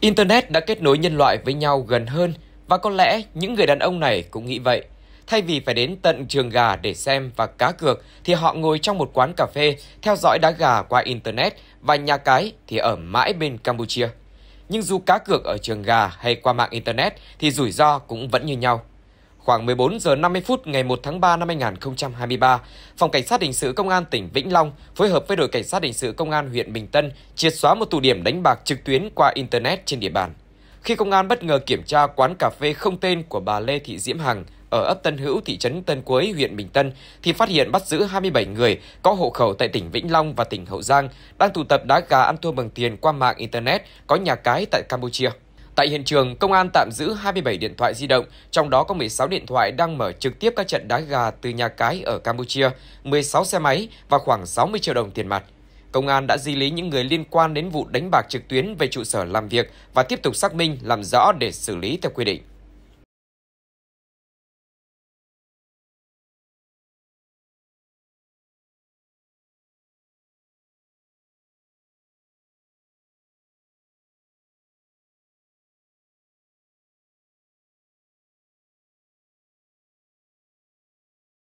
Internet đã kết nối nhân loại với nhau gần hơn và có lẽ những người đàn ông này cũng nghĩ vậy. Thay vì phải đến tận trường gà để xem và cá cược thì họ ngồi trong một quán cà phê theo dõi đá gà qua Internet và nhà cái thì ở mãi bên Campuchia. Nhưng dù cá cược ở trường gà hay qua mạng Internet thì rủi ro cũng vẫn như nhau. Khoảng 14 giờ 50 phút ngày 1 tháng 3 năm 2023, Phòng Cảnh sát Hình sự Công an tỉnh Vĩnh Long phối hợp với đội Cảnh sát Hình sự Công an huyện Bình Tân triệt xóa một tụ điểm đánh bạc trực tuyến qua Internet trên địa bàn. Khi công an bất ngờ kiểm tra quán cà phê không tên của bà Lê Thị Diễm Hằng ở ấp Tân Hữu, thị trấn Tân Quế, huyện Bình Tân, thì phát hiện bắt giữ 27 người có hộ khẩu tại tỉnh Vĩnh Long và tỉnh Hậu Giang đang tụ tập đá gà ăn thua bằng tiền qua mạng Internet có nhà cái tại Campuchia. Tại hiện trường, công an tạm giữ 27 điện thoại di động, trong đó có 16 điện thoại đang mở trực tiếp các trận đá gà từ nhà cái ở Campuchia, 16 xe máy và khoảng 60 triệu đồng tiền mặt. Công an đã di lý những người liên quan đến vụ đánh bạc trực tuyến về trụ sở làm việc và tiếp tục xác minh làm rõ để xử lý theo quy định.